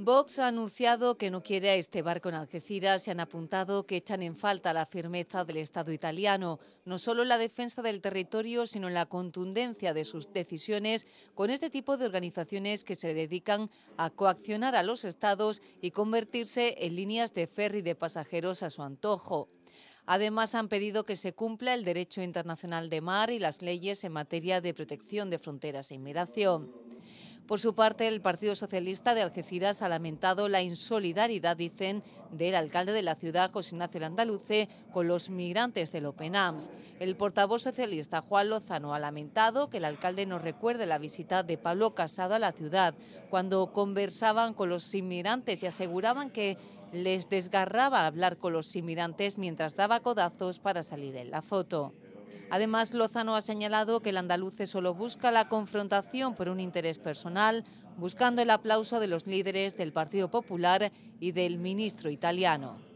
Vox ha anunciado que no quiere a este barco en Algeciras y han apuntado que echan en falta la firmeza del Estado italiano, no solo en la defensa del territorio, sino en la contundencia de sus decisiones con este tipo de organizaciones que se dedican a coaccionar a los estados y convertirse en líneas de ferry de pasajeros a su antojo. Además, han pedido que se cumpla el derecho internacional de mar y las leyes en materia de protección de fronteras e inmigración. Por su parte, el Partido Socialista de Algeciras ha lamentado la insolidaridad, dicen, del alcalde de la ciudad, José Ignacio Landaluce, con los migrantes del Open Arms. El portavoz socialista, Juan Lozano, ha lamentado que el alcalde no recuerde la visita de Pablo Casado a la ciudad, cuando conversaban con los inmigrantes y aseguraban que les desgarraba hablar con los inmigrantes mientras daba codazos para salir en la foto. Además, Lozano ha señalado que el andaluce solo busca la confrontación por un interés personal, buscando el aplauso de los líderes del Partido Popular y del ministro italiano.